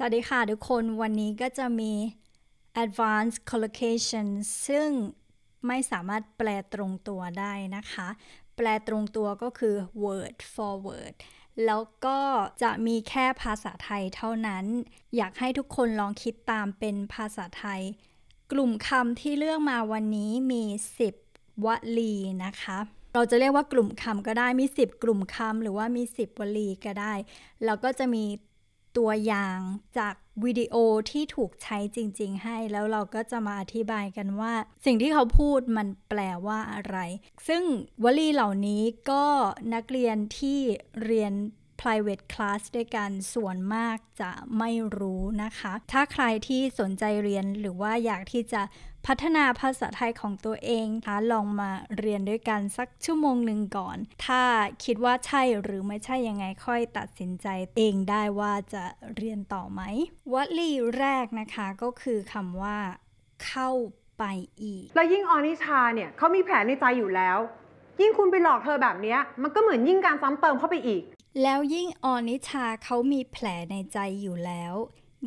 สวัสดีค่ะทุกคนวันนี้ก็จะมี advanced collocation ซึ่งไม่สามารถแปลตรงตัวได้นะคะ แปลตรงตัวก็คือ word for word แล้วก็จะมีแค่ภาษาไทยเท่านั้นอยากให้ทุกคนลองคิดตามเป็นภาษาไทย กลุ่มคำที่เลือกมาวันนี้มี 10วลีนะคะ เราจะเรียกว่ากลุ่มคำก็ได้มี 10 กลุ่มคำหรือว่ามี 10วลีก็ได้ แล้วก็จะมีตัวอย่างจากวิดีโอที่ถูกใช้จริง ๆ ให้ แล้วเราก็จะมาอธิบายกันว่า สิ่งที่เขาพูดมันแปลว่าอะไร ซึ่งวลีเหล่านี้ก็นักเรียนที่เรียน private class ด้วยกัน ส่วนมากจะไม่รู้นะคะ ถ้าใครที่สนใจเรียนหรือว่าอยากที่จะพัฒนาภาษาไทยของตัวเองคะลองมาเรียนด้วยกัน สักชั่วโมงหนึ่งก่อน ถ้าคิดว่าใช่หรือไม่ใช่ ยังไง ค่อยตัดสินใจ เองได้ว่าจะเรียนต่อไหมวลีแรกนะคะก็คือคำว่าเข้าไปอีก แล้วยิ่งออนิชาเนี่ยเขามีแผนในใจอยู่แล้ว ยิ่งคุณไปหลอกเธอแบบนี้ มันก็เหมือนยิ่งการซ้ำเติมเข้าไปอีก แล้วยิ่งออนิชาเขามีแผลในใจอยู่แล้ว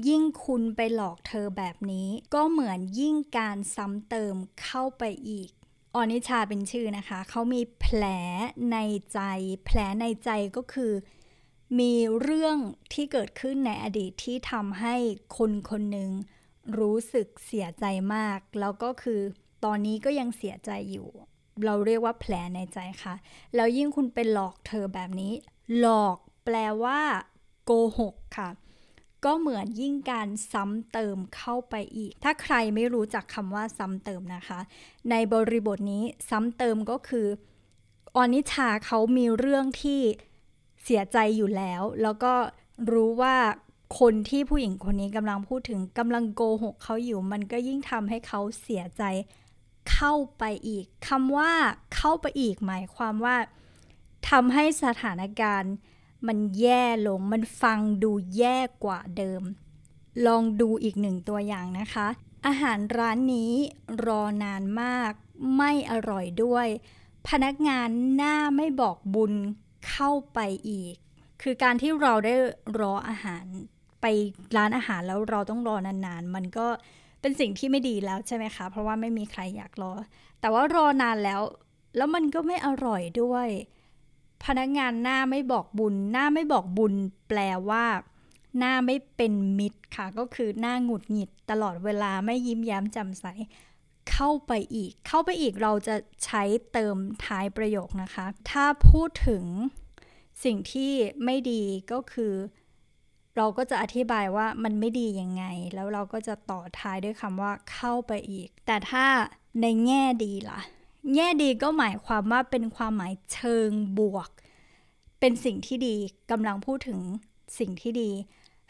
ยิ่งคุณไปหลอกเธอแบบนี้ ก็เหมือนยิ่งการซ้ำเติมเข้าไปอีก อนิชาเป็นชื่อนะคะ เขามีแผลในใจ แผลในใจก็คือ มีเรื่องที่เกิดขึ้นในอดีตที่ทำให้คนคนหนึ่งรู้สึกเสียใจมาก แล้วก็คือตอนนี้ก็ยังเสียใจอยู่ เราเรียกว่าแผลในใจคะ่ะ แล้วยิ่งคุณไปหลอกเธอแบบนี้ หลอกแปลว่าโกหกค่ะก็เหมือนยิ่งการซ้ำเติมเข้าไปอีก ถ้าใครไม่รู้จักคำว่าซ้ำเติมนะคะ ในบริบทนี้ซ้ำเติมก็คือออนิชาเขามีเรื่องที่เสียใจอยู่แล้ว แล้วก็รู้ว่าคนที่ผู้หญิงคนนี้กำลังพูดถึงกำลังโกหกเขาอยู่ มันก็ยิ่งทำให้เขาเสียใจเข้าไปอีกคำว่าเข้าไปอีกหมาย ความว่าทำให้สถานการณ์มันแย่ลง มันฟังดูแย่กว่าเดิม ลองดูอีกหนึ่งตัวอย่างนะคะ อาหารร้านนี้รอนานมาก ไม่อร่อยด้วย พนักงานหน้าไม่บอกบุญเข้าไปอีก คือการที่เราได้รออาหารไปร้านอาหารแล้วเราต้องรอนานๆ มันก็เป็นสิ่งที่ไม่ดีแล้วใช่ไหมคะ เพราะว่าไม่มีใครอยากรอ แต่ว่ารอนานแล้ว แล้วมันก็ไม่อร่อยด้วยพนักงานหน้าไม่บอกบุญ หน้าไม่บอกบุญแปลว่า หน้าไม่เป็นมิตร ค่ะก็คือหน้าหงุดหงิดตลอดเวลาไม่ยิ้มแย้มจำใสเข้าไปอีก เข้าไปอีกเราจะใช้เติมท้ายประโยคนะคะ ถ้าพูดถึงสิ่งที่ไม่ดีก็คือ เราก็จะอธิบายว่ามันไม่ดียังไง แล้วเราก็จะต่อท้ายด้วยคำว่า เข้าไปอีก แต่ถ้าในแง่ดีละ่ะแง่ดีก็หมายความว่าเป็นความหมายเชิงบวก เป็นสิ่งที่ดีกำลังพูดถึงสิ่งที่ดี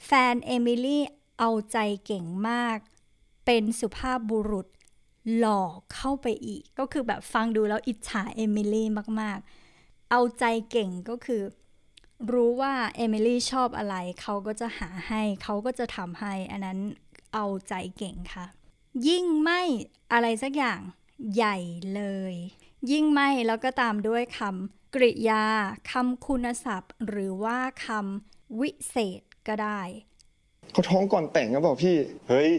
แฟนเอมิลี่เอาใจเก่งมาก เป็นสุภาพบุรุษหล่อเข้าไปอีก ก็คือแบบฟังดูแล้วอิจฉาเอมิลี่มากๆ เอาใจเก่งก็คือรู้ว่าเอมิลี่ชอบอะไรเขาก็จะหาให้ เขาก็จะทำให้ อันนั้นเอาใจเก่งค่ะ ยิ่งไม่อะไรสักอย่างใหญ่เลย ยิ่งไม่แล้วก็ตามด้วยคำกริยาคำคุณศัพท์ หรือว่าคำวิเศษก็ได้ เขาท้องก่อนแต่งก็บอกพี่ เฮ้ย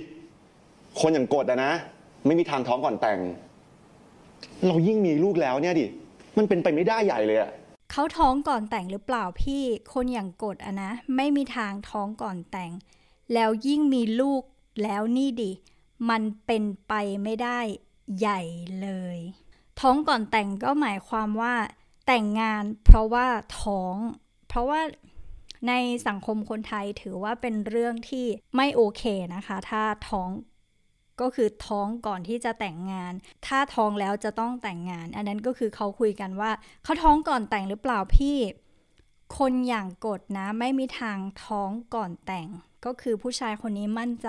คนอย่างกดอะนะไม่มีทางท้องก่อนแต่ง เรายิ่งมีลูกแล้วเนี่ยดิมันเป็นไปไม่ได้ใหญ่เลยอะเขาท้องก่อนแต่งหรือเปล่าพี่คนอย่างกดอะนะไม่มีทางท้องก่อนแต่ง แล้วยิ่งมีลูกแล้วนี่ดิมันเป็นไปไม่ได้ใหญ่เลย ท้องก่อนแต่งก็หมายความว่าแต่งงานเพราะว่าท้อง เพราะว่าในสังคมคนไทยถือว่าเป็นเรื่องที่ไม่โอเคนะคะ ถ้าท้องก็คือท้องก่อนที่จะแต่งงาน ถ้าท้องแล้วจะต้องแต่งงาน อันนั้นก็คือเขาคุยกันว่า เขาท้องก่อนแต่งหรือเปล่า พี่คนอย่างกดนะ ไม่มีทางท้องก่อนแต่ง ก็คือผู้ชายคนนี้มั่นใจ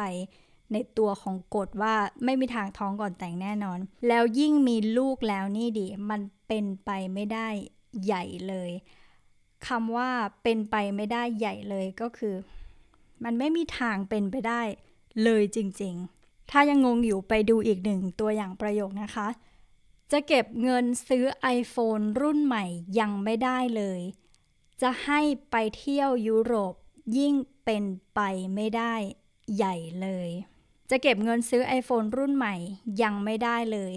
ในตัวของกฎว่าไม่มีทางท้องก่อนแต่งแน่นอน แล้วยิ่งมีลูกแล้วนี่ดิมันเป็นไปไม่ได้ใหญ่เลยคำว่าเป็นไปไม่ได้ใหญ่เลยก็คือ มันไม่มีทางเป็นไปได้เลยจริงๆ ถ้ายังงงอยู่ไปดูอีกหนึ่งตัวอย่างประโยคนะคะ จะเก็บเงินซื้อ iPhone รุ่นใหม่ยังไม่ได้เลย จะให้ไปเที่ยวยุโรป ยิ่งเป็นไปไม่ได้ใหญ่เลยจะเก็บเงินซื้อ iPhone รุ่นใหม่ยังไม่ได้เลย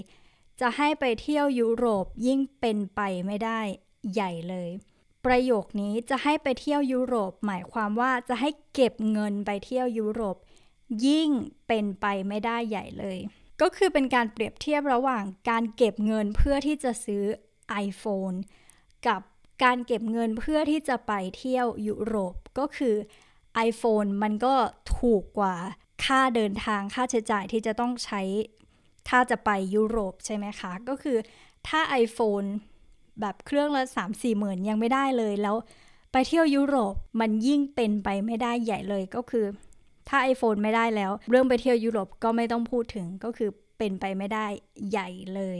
จะให้ไปเที่ยวยุโรปยิ่งเป็นไปไม่ได้ใหญ่เลย ประโยคนี้จะให้ไปเที่ยวยุโรปหมายความว่าจะให้เก็บเงินไปเที่ยวยุโรป ยิ่งเป็นไปไม่ได้ใหญ่เลย ก็คือเป็นการเปรียบเทียบระหว่างการเก็บเงินเพื่อที่จะซื้อ iPhone กับการเก็บเงินเพื่อที่จะไปเที่ยวยุโรป ก็คือ iPhone มันก็ถูกกว่าค่าเดินทางค่าใช้จ่ายที่จะต้องใช้ถ้าจะไปยุโรปใช่ไหมคะ ก็คือถ้า iPhone แบบเครื่องละ3 4หมื่นยังไม่ได้เลยแล้ว ไปเที่ยวยุโรปมันยิ่งเป็นไปไม่ได้ใหญ่เลย ก็คือถ้า iPhone ไม่ได้แล้วเรื่องไปเที่ยวยุโรปก็ไม่ต้องพูดถึงก็คือเป็นไปไม่ได้ใหญ่เลย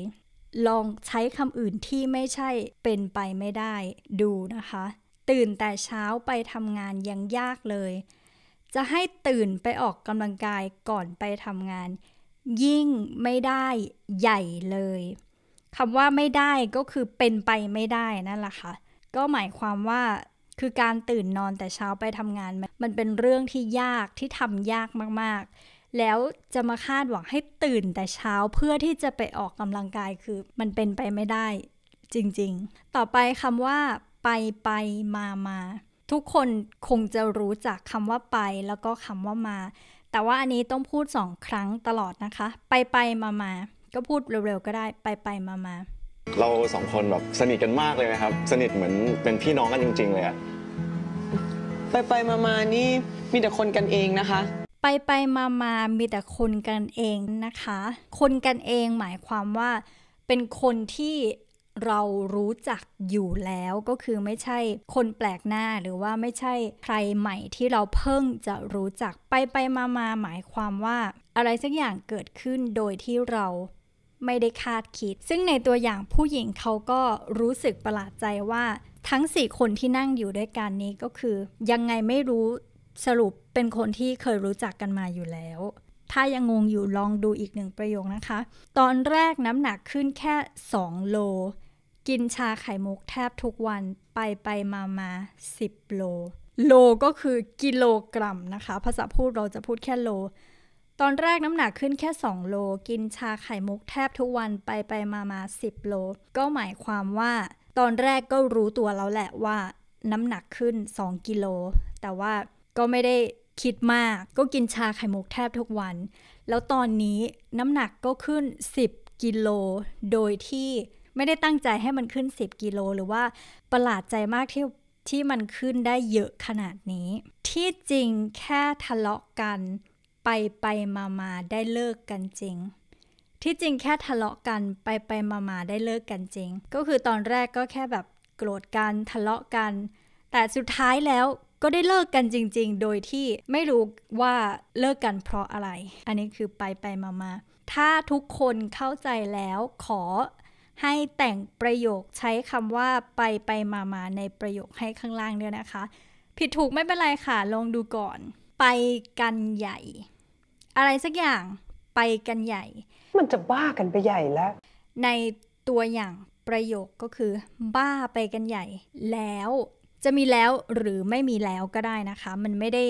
ลองใช้คำอื่นที่ไม่ใช่เป็นไปไม่ได้ดูนะคะ ตื่นแต่เช้าไปทำงานยังยากเลยจะให้ตื่นไปออกกำลังกายก่อนไปทำงาน ยิ่งไม่ได้ใหญ่เลยคำว่าไม่ได้ก็คือเป็นไปไม่ได้นั่นแหละค่ะ ก็หมายความว่าคือการตื่นนอนแต่เช้าไปทำงาน มันเป็นเรื่องที่ยากที่ทำยากมากๆ แล้วจะมาคาดหวังให้ตื่นแต่เช้าเพื่อที่จะไปออกกำลังกายคือ มันเป็นไปไม่ได้ จริงๆ ต่อไปคำว่าไปไปมามาทุกคนคงจะรู้จักคำว่าไป แล้วก็คำว่ามา แต่ว่าอันนี้ต้องพูดสองครั้งตลอดนะคะ ไปไปมามา ก็พูดเร็วๆ ก็ได้ ไปไปมามาเราสองคนแบบสนิทกันมากเลยนะครับ สนิทเหมือนเป็นพี่น้องกันจริงๆเลยอะไปไปมามานี่มีแต่คนกันเองนะคะ ไปไปมามามีแต่คนกันเองนะคะ คนกันเองหมายความว่าเป็นคนที่เรารู้จักอยู่แล้วก็คือไม่ใช่คนแปลกหน้าหรือว่าไม่ใช่ใครใหม่ที่เราเพิ่ง จะรู้จักไปไปมามาหมายความว่า อะไร สักอย่างเกิดขึ้นโดยที่เราไม่ได้คาดคิด ซึ่งในตัวอย่างผู้หญิงเขาก็รู้สึกประหลาดใจว่า ทั้งสี่คนที่นั่งอยู่ด้วยกันนี้ก็คือยังไงไม่รู้สรุปเป็นคนที่เคยรู้จักกันมาอยู่แล้ว ถ้ายังงงอยู่ลองดูอีกหนึ่งประโยคนะคะ ตอนแรกน้ำหนักขึ้นแค่2โลกินชาไข่มุกแทบทุกวันไปไปมามาสิบโล โลก็คือกิโลกรัมนะคะ ภาษาพูดเราจะพูดแค่โล ตอนแรกน้ำหนักขึ้นแค่ 2 โล กินชาไข่มุกแทบทุกวันไปไปมามา10โลก็หมายความว่าตอนแรกก็รู้ตัวแล้วแหละว่า น้ำหนักขึ้น 2กิโลแต่ว่าก็ไม่ได้คิดมากก็กินชาไข่มุกแทบทุกวัน แล้วตอนนี้น้ำหนักก็ขึ้น 10กิโลโดยที่ไม่ได้ตั้งใจให้มันขึ้น10กิโล หรือว่าประหลาดใจมากที่ที่มันขึ้นได้เยอะขนาดนี้ ที่จริงแค่ทะเลาะกันไปไปมามาได้เลิกกันจริง ที่จริงแค่ทะเลาะกันไปไปมามาได้เลิกกันจริง ก็คือตอนแรกก็แค่แบบโกรธกันทะเลาะกัน แต่สุดท้ายแล้วก็ได้เลิกกันจริง ๆ โดยที่ไม่รู้ว่าเลิกกันเพราะอะไร อันนี้คือไปไปมามาถ้าทุกคนเข้าใจแล้วขอให้แต่งประโยคใช้คำว่าไปไปมามาในประโยคให้ข้างล่างด้วยนะคะ ผิดถูกไม่เป็นไรค่ะ ลองดูก่อน ไปกันใหญ่ อะไรสักอย่างไปกันใหญ่ มันจะบ้ากันไปใหญ่แล้ว ในตัวอย่างประโยคก็คือ บ้าไปกันใหญ่ แล้วจะมีแล้วหรือไม่มีแล้วก็ได้นะคะ มันไม่ได้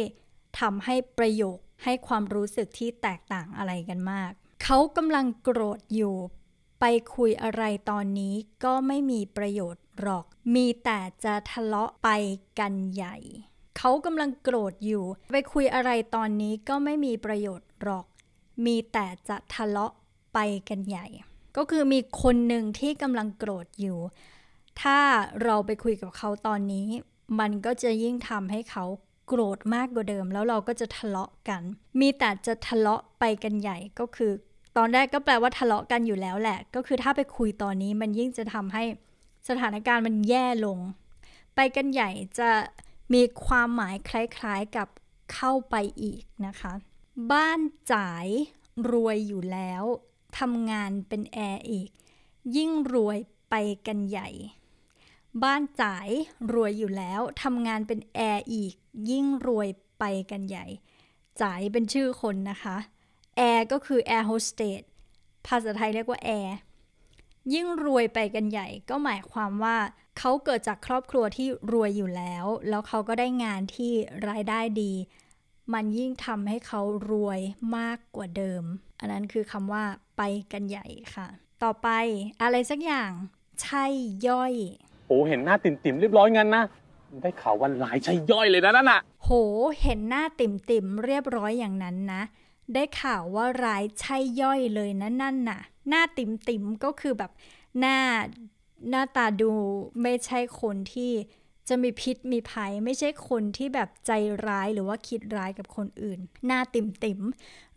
ทำให้ประโยคให้ความรู้สึกที่แตกต่างอะไรกันมาก เขากำลังโกรธอยู่ไปคุยอะไรตอนนี้ก็ไม่มีประโยชน์หรอก มีแต่จะทะเลาะไปกันใหญ่ เขากำลังโกรธอยู่ ไปคุยอะไรตอนนี้ก็ไม่มีประโยชน์หรอก มีแต่จะทะเลาะไปกันใหญ่ ก็คือมีคนหนึ่งที่กำลังโกรธอยู่ ถ้าเราไปคุยกับเขาตอนนี้ มันก็จะยิ่งทำให้เขาโกรธมากกว่าเดิม แล้วเราก็จะทะเลาะกัน มีแต่จะทะเลาะไปกันใหญ่ ก็คือตอนแรกก็แปลว่าทะเลาะกันอยู่แล้วแหละ ก็คือถ้าไปคุยตอนนี้มันยิ่งจะทำให้สถานการณ์มันแย่ลง ไปกันใหญ่จะมีความหมายคล้าย ๆกับเข้าไปอีกนะคะ บ้านจ่ายรวยอยู่แล้วทำงานเป็นแอร์อีก ยิ่งรวยไปกันใหญ่ บ้านจ่ายรวยอยู่แล้วทำงานเป็นแอร์อีก ยิ่งรวยไปกันใหญ่ จ่ายเป็นชื่อคนนะคะแอร์ก็คือแอร์โฮสเตสภาษาไทยเรียกว่าแอร์ ยิ่งรวยไปกันใหญ่ ก็หมายความว่าเขาเกิดจากครอบครัวที่รวยอยู่แล้ว แล้วเขาก็ได้งานที่รายได้ดี มันยิ่งทำให้เขารวยมากกว่าเดิม อันนั้นคือคำว่าไปกันใหญ่ค่ะ ต่อไปอะไรสักอย่าง ใช่ย่อย โอ้เห็นหน้าติ่มติ่มเรียบร้อยงั้นนะ ได้ข่าววันหลายใช่ย่อยเลยนะนั่นน่ะโห เห็นหน้าติ่มติ่มเรียบร้อยอย่างนั้นนะได้ข่าวว่าร้ายใช่ย่อยเลยนะนั่นน่ะ หน้าติ่มติมก็คือแบบหน้าหน้าตาดูไม่ใช่คนที่จะมีพิษมีภัย ไม่ใช่คนที่แบบใจร้ายหรือว่าคิดร้ายกับคนอื่น หน้าติ่มติ่ม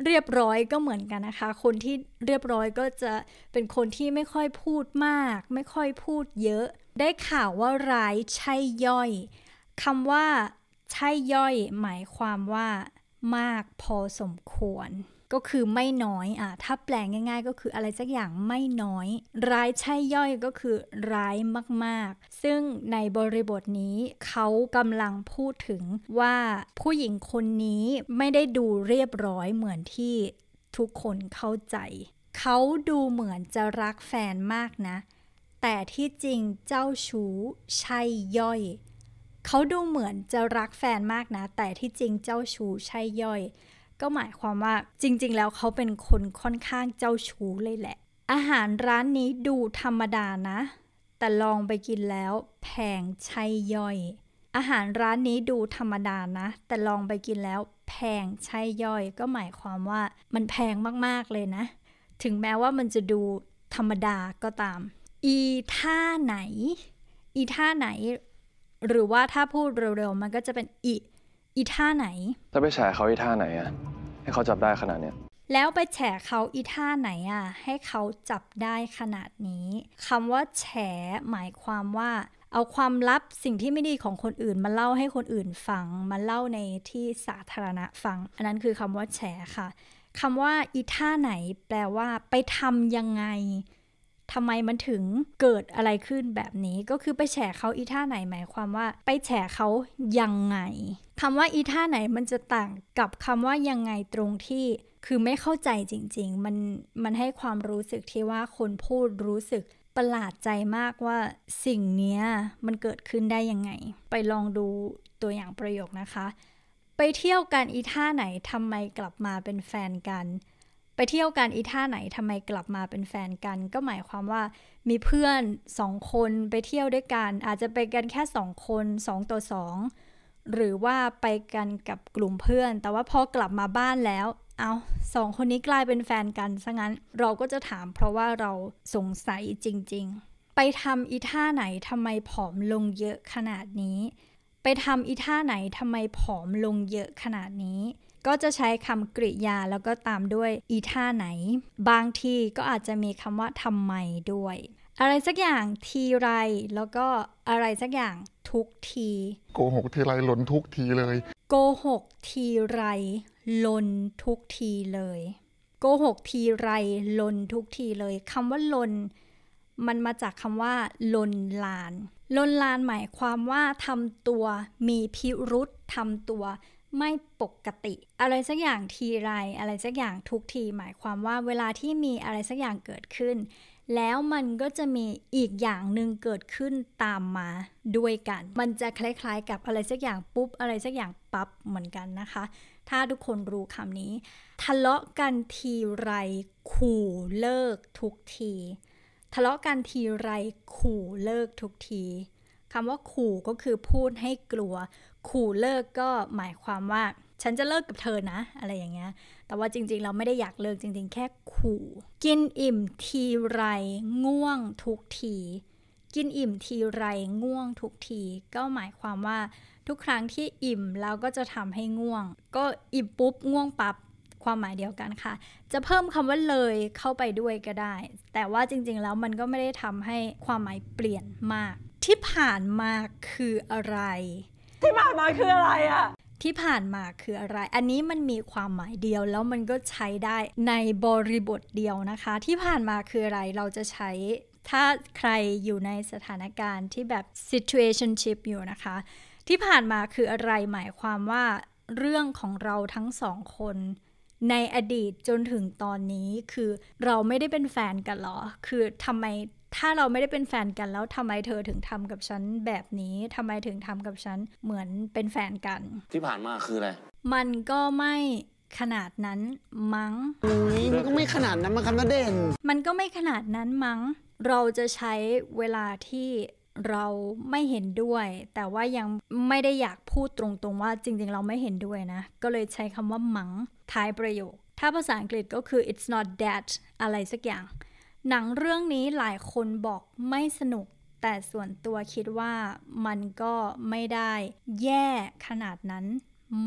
เรียบร้อยก็เหมือนกันนะคะ คนที่เรียบร้อยก็จะเป็นคนที่ไม่ค่อยพูดมาก ไม่ค่อยพูดเยอะ ได้ข่าวว่าร้ายใช่ย่อยคำว่าใช่ย่อย หมายความว่ามากพอสมควรก็คือไม่น้อยอ่ะถ้าแปลงง่ายๆ ก็คืออะไรสักอย่างไม่น้อย ร้ายใช่ย่อยก็คือร้ายมากๆ ซึ่งในบริบทนี้เขากำลังพูดถึงว่าผู้หญิงคนนี้ไม่ได้ดูเรียบร้อยเหมือนที่ทุกคนเข้าใจ เขาดูเหมือนจะรักแฟนมากนะ แต่ที่จริงเจ้าชู้ใช่ย่อยเขาดูเหมือนจะรักแฟนมากนะ แต่ที่จริงเจ้าชู้ใช่ย่อย ก็หมายความว่าจริงๆ แล้วเขาเป็นคนค่อนข้างเจ้าชู้เลยแหละ อาหารร้านนี้ดูธรรมดานะ แต่ลองไปกินแล้วแพงใช่ย่อย อาหารร้านนี้ดูธรรมดานะ แต่ลองไปกินแล้วแพงใช่ย่อย ก็หมายความว่ามันแพงมากๆเลยนะ ถึงแม้ว่ามันจะดูธรรมดาก็ตาม อีท่าไหน อีท่าไหนหรือว่าถ้าพูดเร็วๆ มันก็จะเป็นอีอีท่าไหน ถ้าไปแฉเขาอีท่าไหนอะให้เขาจับได้ขนาดเนี้ยแล้วไปแฉเขาอีท่าไหนอะให้เขาจับได้ขนาดนี้คำว่าแฉหมายความว่า เอาความลับสิ่งที่ไม่ดีของคนอื่นมาเล่าให้คนอื่นฟัง มาเล่าในที่สาธารณะฟัง อันนั้นคือคำว่าแฉค่ะคำว่าอีท่าไหน แปลว่าไปทำยังไงทำไมมันถึงเกิดอะไรขึ้นแบบนี้ ก็คือไปแฉเขาอีท่าไหนหมายความว่าไปแฉเขายังไงคำว่าอีท่าไหนมันจะต่างกับคำว่ายังไงตรงที่คือไม่เข้าใจจริงๆ มันมันให้ความรู้สึกที่ว่าคนพูดรู้สึกประหลาดใจมากว่า สิ่งนี้มันเกิดขึ้นได้ยังไง ไปลองดูตัวอย่างประโยคนะคะ ไปเที่ยวกันอีท่าไหนทำไมกลับมาเป็นแฟนกันไปเที่ยวกันอีท่าไหนทำไมกลับมาเป็นแฟนกัน ก็หมายความว่ามีเพื่อนสองคนไปเที่ยวด้วยกันอาจจะไปกันแค่สองคนสองต่อสองหรือว่าไปกันกับกลุ่มเพื่อน แต่ว่าพอกลับมาบ้านแล้วเอาสองคนนี้กลายเป็นแฟนกันซะงั้นเราก็จะถามเพราะว่าเราสงสัยจริง ๆ ไปทำอีท่าไหนทำไมผอมลงเยอะขนาดนี้ ไปทำอีท่าไหนทำไมผอมลงเยอะขนาดนี้ก็จะใช้คำกริยาแล้วก็ตามด้วยอีท่าไหน บางทีก็อาจจะมีคำว่าทำไม ด้วย อะไรสักอย่างทีไร แล้วก็อะไรสักอย่างทุกที โกหกทีไรหล่นทุกทีเลย โกหกทีไรหล่นทุกทีเลย โกหกทีไรหล่นทุกทีเลยคำว่าหล่นมันมาจากคำว่าลนลาน ลนลานหมายความว่าทำตัวมีพิรุษทำตัวไม่ปกติอะไรสักอย่างทีไรอะไรสักอย่างทุกที หมายความว่าเวลาที่มีอะไรสักอย่างเกิดขึ้น แล้วมันก็จะมีอีกอย่างหนึ่งเกิดขึ้นตามมาด้วยกัน มันจะคล้าย ๆ กับอะไรสักอย่างปุ๊บ อะไรสักอย่างปั๊บ เหมือนกันนะคะ ถ้าทุกคนรู้คำนี้ ทะเลาะกันทีไร ขู่เลิก ทุกทีทะเลาะกันทีไรขู่เลิกทุกทีคำว่าขู่ก็คือพูดให้กลัวขู่เลิกก็หมายความว่า ฉันจะเลิกกับเธอนะ อะไรอย่างเงี้ย แต่ว่าจริงๆเราไม่ได้อยากเลิกจริง ๆ แค่ขู่ กินอิ่มทีไร ง่วงทุกที กินอิ่ม ทีไร ง่วง ทุกทีก็หมายความว่าทุกครั้งที่อิ่มเราก็จะทำให้ง่วง ก็อิ่มปุ๊บง่วงปับ๊บความหมายเดียวกันค่ะ จะเพิ่มคำว่าเลยเข้าไปด้วยก็ได้ แต่ว่าจริงๆแล้วมันก็ไม่ได้ทำให้ความหมายเปลี่ยนมากที่ผ่านมาคืออะไรที่ผ่านมาคืออะไรอะที่ผ่านมาคืออะไร อันนี้มันมีความหมายเดียวแล้วมันก็ใช้ได้ในบริบทเดียวนะคะ ที่ผ่านมาคืออะไร เราจะใช้ถ้าใครอยู่ในสถานการณ์ที่แบบ situationship อยู่นะคะ ที่ผ่านมาคืออะไร หมายความว่าเรื่องของเราทั้งสองคนในอดีตจนถึงตอนนี้คือเราไม่ได้เป็นแฟนกันหรอ คือทำไมถ้าเราไม่ได้เป็นแฟนกันแล้วทำไมเธอถึงทำกับฉันแบบนี้ทำไมถึงทำกับฉัน เหมือนเป็นแฟนกัน ที่ผ่านมาคืออะไร มันก็ไม่ขนาดนั้น มั้ง้งมันก็ไม่ขนาดนั้นมันคำวเด่นมันก็ไม่ขนาดนั้นมั้งเราจะใช้เวลาที่เราไม่เห็นด้วย แต่ว่ายังไม่ได้อยากพูดตรงๆว่าจริง ๆเราไม่เห็นด้วยนะ ก็เลยใช้คำว่ามั้งท้ายประโยค ถ้าภาษาอังกฤษก็คือ it's not that อะไรสักอย่างหนังเรื่องนี้หลายคนบอกไม่สนุก แต่ส่วนตัวคิดว่ามันก็ไม่ได้แย่ขนาดนั้น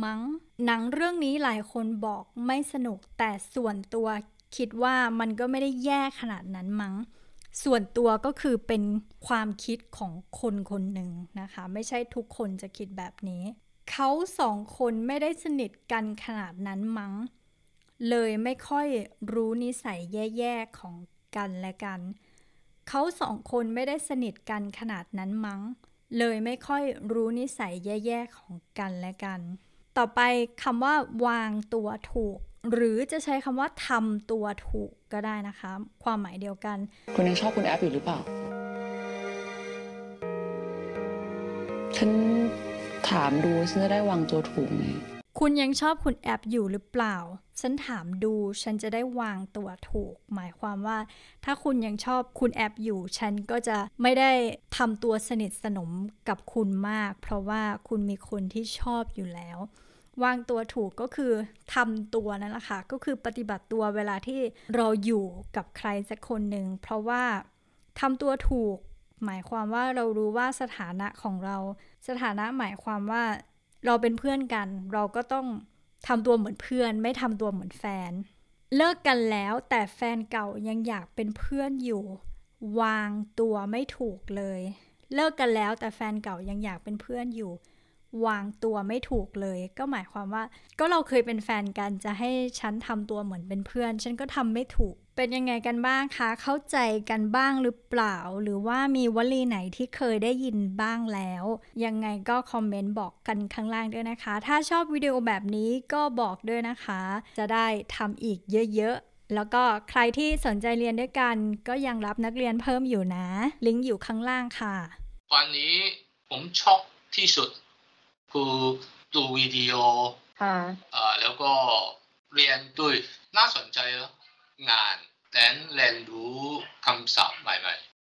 มั้ง หนังเรื่องนี้หลายคนบอกไม่สนุก แต่ส่วนตัวคิดว่ามันก็ไม่ได้แย่ขนาดนั้นมั้ง ส่วนตัวก็คือเป็นความคิดของคนคนหนึ่งนะคะ ไม่ใช่ทุกคนจะคิดแบบนี้ เขาสองคนไม่ได้สนิทกันขนาดนั้นมั้ง เลยไม่ค่อยรู้นิสัยแย่ๆของกันและกัน เขาสองคนไม่ได้สนิทกันขนาดนั้นมั้ง เลยไม่ค่อยรู้นิสัยแย่ๆของกันและกัน ต่อไปคำว่าวางตัวถูก หรือจะใช้คำว่าทำตัวถูกก็ได้นะคะ ความหมายเดียวกัน คุณยังชอบคุณแอปอยู่หรือเปล่า ฉันถามดูฉันจะได้วางตัวถูกไหมคุณยังชอบคุณแอปอยู่หรือเปล่า ฉันถามดู ฉันจะได้วางตัวถูก หมายความว่าถ้าคุณยังชอบคุณแอปอยู่ ฉันก็จะไม่ได้ทำตัวสนิทสนมกับคุณมาก เพราะว่าคุณมีคนที่ชอบอยู่แล้ว วางตัวถูกก็คือทำตัวนั่นแหละค่ะ ก็คือปฏิบัติตัวเวลาที่เราอยู่กับใครสักคนหนึ่งเพราะว่าทำตัวถูกหมายความว่าเรารู้ว่าสถานะของเรา สถานะหมายความว่าเราเป็นเพื่อนกัน เราก็ต้องทำตัวเหมือนเพื่อนไม่ทำตัวเหมือนแฟน เลิกกันแล้วแต่แฟนเก่ายังอยากเป็นเพื่อนอยู่ วางตัวไม่ถูกเลย เลิกกันแล้วแต่แฟนเก่ายังอยากเป็นเพื่อนอยู่วางตัวไม่ถูกเลย ก็หมายความว่าก็เราเคยเป็นแฟนกันจะให้ฉันทำตัวเหมือนเป็นเพื่อน ฉันก็ทำไม่ถูกเป็นยังไงกันบ้างคะ เข้าใจกันบ้างหรือเปล่า หรือว่ามีวลีไหนที่เคยได้ยินบ้างแล้ว ยังไงก็คอมเมนต์บอกกันข้างล่างด้วยนะคะ ถ้าชอบวิดีโอแบบนี้ก็บอกด้วยนะคะ จะได้ทำอีกเยอะๆ แล้วก็ใครที่สนใจเรียนด้วยกัน ก็ยังรับนักเรียนเพิ่มอยู่นะ ลิงก์อยู่ข้างล่างค่ะ วันนี้ผมช็อกที่สุดคือดูวิดีโอค่ะแล้วก็เรียนด้วยน่าสนใจแล้วงานและเรียนรู้คำศัพท์ใหม่ๆ